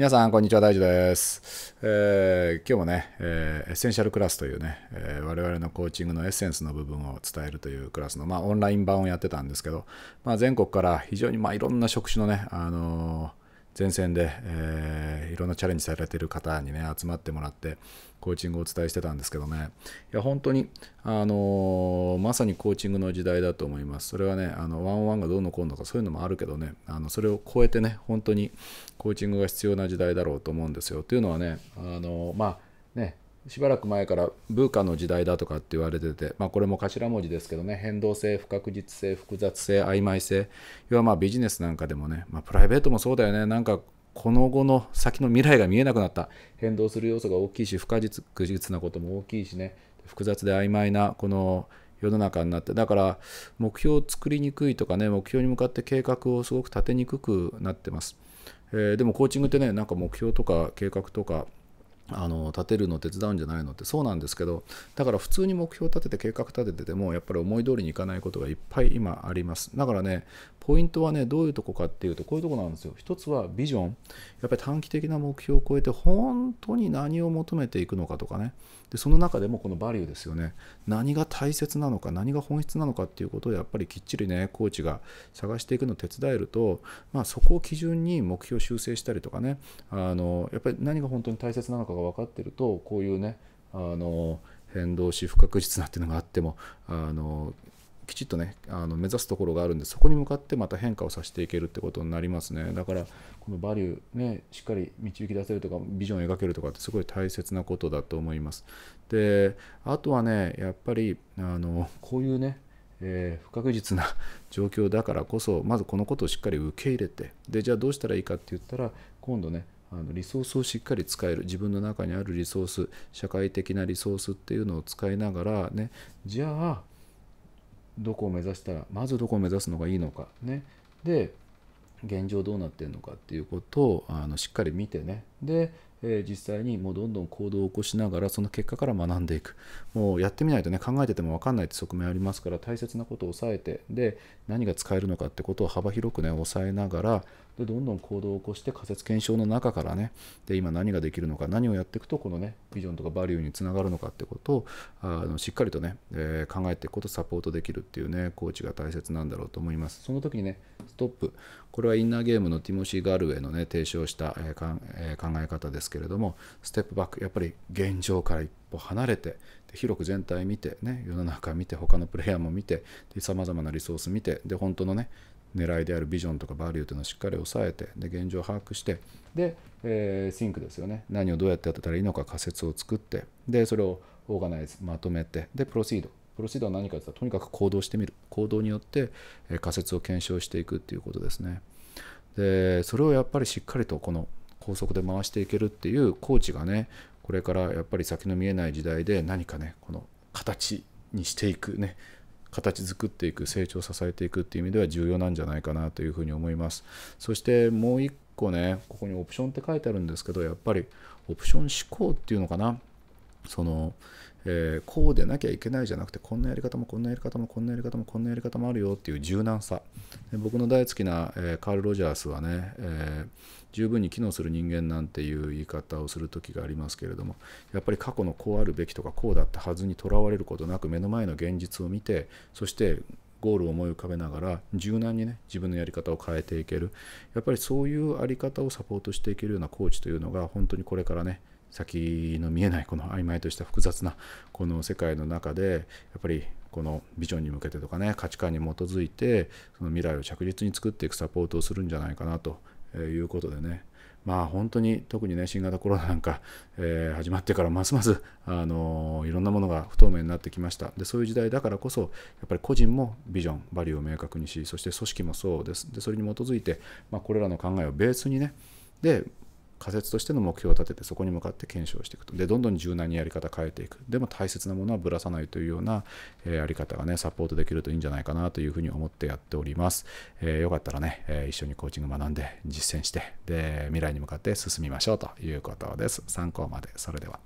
皆さん、こんにちは、大樹です。えー、今日もね、えー、エッセンシャルクラスというね、えー、我々のコーチングのエッセンスの部分を伝えるというクラスの、まあ、オンライン版をやってたんですけど、まあ、全国から非常に、まあ、いろんな職種のね、あのー前線で、えー、いろんなチャレンジされてる方にね集まってもらってコーチングをお伝えしてたんですけどねいや本当に、あのー、まさにコーチングの時代だと思いますそれはねあのワンオンワンがどうのこうのかそういうのもあるけどねあのそれを超えてね本当にコーチングが必要な時代だろうと思うんですよというのはねあのー、まあねしばらく前からブーカの時代だとかって言われてて、まあ、これも頭文字ですけどね変動性不確実性複雑性曖昧性要はまあビジネスなんかでもね、まあ、プライベートもそうだよねなんかこの後の先の未来が見えなくなった変動する要素が大きいし不確実なことも大きいしね複雑で曖昧なこの世の中になってだから目標を作りにくいとかね目標に向かって計画をすごく立てにくくなってます、えー、でもコーチングってねなんか目標とか計画とかあの立てるの手伝うんじゃないのってそうなんですけどだから普通に目標立てて計画立てててもやっぱり思い通りにいかないことがいっぱい今ありますだからねポイントはねどういうとこかっていうとこういうとこなんですよ一つはビジョンやっぱり短期的な目標を超えて本当に何を求めていくのかとかねでその中でもこのバリューですよね何が大切なのか何が本質なのかっていうことをやっぱりきっちりねコーチが探していくのを手伝えると、まあ、そこを基準に目標修正したりとかねあのやっぱり何が本当に大切なのかがが分かってるとこういうねあの変動し不確実なっていうのがあってもあのきちっとねあの目指すところがあるんでそこに向かってまた変化をさせていけるってことになりますねだからこのバリューねしっかり導き出せるとかビジョンを描けるとかってすごい大切なことだと思いますであとはねやっぱりあのこういうねえー、不確実な状況だからこそまずこのことをしっかり受け入れてでじゃあどうしたらいいかって言ったら今度ねあのリソースをしっかり使える自分の中にあるリソース社会的なリソースっていうのを使いながらねじゃあどこを目指したらまずどこを目指すのがいいのかねで現状どうなってるのかっていうことをあのしっかり見てねでえー、実際にもうどんどん行動を起こしながらその結果から学んでいくもうやってみないとね考えてても分かんないって側面ありますから大切なことを抑えてで何が使えるのかってことを幅広くね抑えながらでどんどん行動を起こして仮説検証の中からねで今何ができるのか何をやっていくとこのねビジョンとかバリューにつながるのかってことをあのしっかりとね、えー、考えていくことをサポートできるっていうねコーチが大切なんだろうと思いますその時にねトップこれはインナーゲームのティモシー・ガルウェイの、ね、提唱した、ええ考え方ですけれどもステップバックやっぱり現状から一歩離れて広く全体見て、ね、世の中見て他のプレイヤーも見てさまざまなリソース見てで本当のね狙いであるビジョンとかバリューというのをしっかり抑えてで現状を把握してで、えー、シンクですよね何をどうやってやったらいいのか仮説を作ってでそれをオーガナイズまとめてでプロシードプロシードは何かとったらとにかく行動してみる行動によって仮説を検証していくっていうことですねでそれをやっぱりしっかりとこの高速で回していけるっていうコーチがねこれからやっぱり先の見えない時代で何かねこの形にしていくね形作っていく成長を支えていくっていう意味では重要なんじゃないかなというふうに思いますそしてもう一個ねここにオプションって書いてあるんですけどやっぱりオプション思考っていうのかなその、えー、こうでなきゃいけないじゃなくてこんなやり方もこんなやり方もこんなやり方もこんなやり方もあるよっていう柔軟さ僕の大好きな、えー、カール・ロジャースはね、えー、十分に機能する人間なんていう言い方をする時がありますけれどもやっぱり過去のこうあるべきとかこうだったはずにとらわれることなく目の前の現実を見てそしてゴールを思い浮かべながら柔軟にね自分のやり方を変えていけるやっぱりそういう在り方をサポートしていけるようなコーチというのが本当にこれからね先の見えないこの曖昧とした複雑なこの世界の中でやっぱりこのビジョンに向けてとかね価値観に基づいてその未来を着実に作っていくサポートをするんじゃないかなということでねまあ本当に特にね新型コロナなんか、えー、始まってからますますあのいろんなものが不透明になってきましたでそういう時代だからこそやっぱり個人もビジョンバリューを明確にしそして組織もそうですでそれに基づいて、まあ、これらの考えをベースにねで仮説としての目標を立ててそこに向かって検証していくとでどんどん柔軟にやり方変えていくでも大切なものはぶらさないというような、えー、やり方がねサポートできるといいんじゃないかなというふうに思ってやっております、えー、よかったらね、え一緒にコーチング学んで実践してで未来に向かって進みましょうということです参考までそれでは